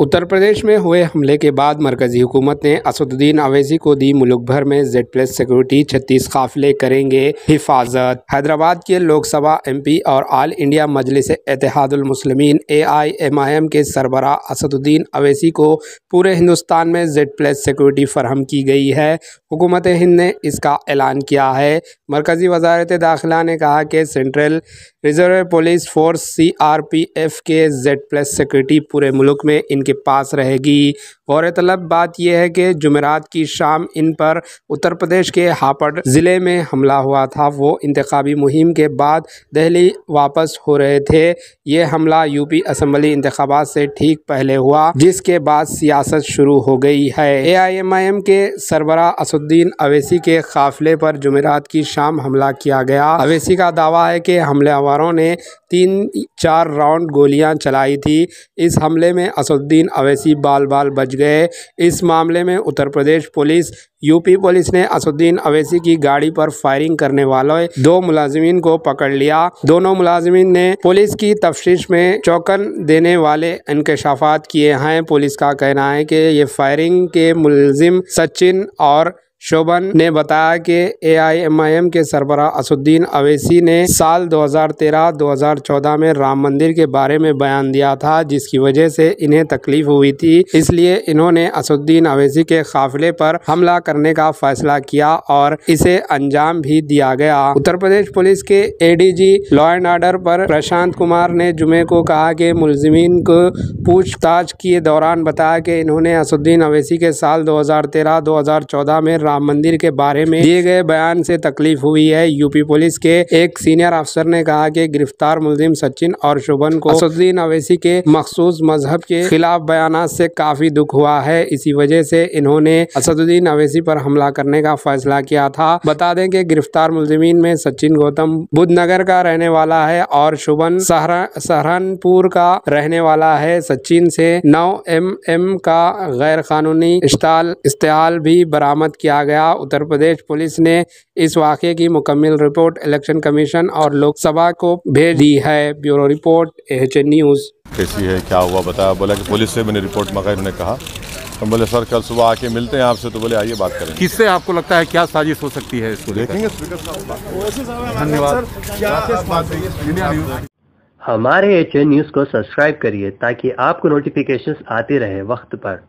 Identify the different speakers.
Speaker 1: उत्तर प्रदेश में हुए हमले के बाद मरकज़ी हुकूमत ने असदुद्दीन अवेजी को दी मुल्क भर में जेड प्लस सिक्योरिटी छत्तीस काफिले करेंगे हिफाजत हैदराबाद के लोकसभा एमपी और all India Majlis Ittehadul Muslimeen A I M I M के सरबरा असदुद्दीन अवेसी को पूरे हिंदुस्तान में जेड प्लस सिक्योरिटी फरहम की गई है हुकूमत हिंद ने इसका ऐलान किया है मरकज़ी वजारत दाखिला ने कहा कि central reserve police force C R P F के जेड प्लस सिक्योरिटी पूरे मुल्क में इनके के पास रहेगी गौरतलब बात यह है कि जुमेरात की शाम इन पर उत्तर प्रदेश के हापड़ ज़िले में हमला हुआ था वो इंतबी मुहिम के बाद दहली वापस हो रहे थे ये हमला यूपी असम्बली इंतबात से ठीक पहले हुआ जिसके बाद सियासत शुरू हो गई है ए आई एम आई एम के सरबरा असुद्दीन अवैसी के काफिले पर जुमेरात की शाम हमला किया गया अवैसी का दावा है कि हमलावरों ने तीन चार राउंड गोलियां चलाई थी इस हमले में असुद्दीन तीन अवैसी बाल बाल बच गए इस मामले में Uttar Pradesh police UP police ने असुद्दीन अवैसी की गाड़ी पर फायरिंग करने वाले दो मुलाजिमीन को पकड़ लिया दोनों मुलाजमीन ने पुलिस की तफ्तीश में चौकन देने वाले इंकशाफात किए हैं पुलिस का कहना है कि ये फायरिंग के मुलजिम सचिन और शोभन ने बताया कि एआईएमआईएम के सरबरा असुद्दीन अवैसी ने साल 2013-2014 में राम मंदिर के बारे में बयान दिया था जिसकी वजह से इन्हें तकलीफ हुई थी इसलिए इन्होंने असुद्दीन अवेसी के काफिले पर हमला करने का फैसला किया और इसे अंजाम भी दिया गया उत्तर प्रदेश पुलिस के एडीजी लॉ एंड ऑर्डर पर प्रशांत कुमार ने जुमे को कहा कि मुलजमीन को पूछताछ के दौरान बताया कि इन्होंने असुद्दीन अवेसी के साल दो हजार में राम मंदिर के बारे में दिए गए बयान से तकलीफ हुई है यूपी पुलिस के एक सीनियर अफसर ने कहा कि गिरफ्तार मुलजिम सचिन और शुभन को असुद्दीन अवैसी के मखसूस मजहब के खिलाफ बयान से काफी दुख हुआ है इसी वजह से इन्होंने असदुद्दीन अवैसी पर हमला करने का फैसला किया था बता दें कि गिरफ्तार मुलजमीन में सचिन गौतम बुद्ध नगर का रहने वाला है और शुभन सहारनपुर का रहने वाला है सचिन से नौ एम एम का गैर कानूनी स्टाल इस्तेहाल भी बरामद किया कहा गया उत्तर प्रदेश पुलिस ने इस वाक़े की मुकम्मल रिपोर्ट इलेक्शन कमीशन और लोकसभा को भेज दी है ब्यूरो रिपोर्ट एच न्यूज़ कैसी है क्या हुआ बताया बोला कि पुलिस से मैंने रिपोर्ट मंगाई उन्होंने कहा तो बोले सर कल सुबह आके मिलते हैं आपसे तो बोले आइए बात करें किससे आपको लगता है क्या साजिश हो सकती है इसको देखेंगे धन्यवाद हमारे एच न्यूज़ को सब्सक्राइब करिए ताकि आपको नोटिफिकेशन आते रहे वक्त पर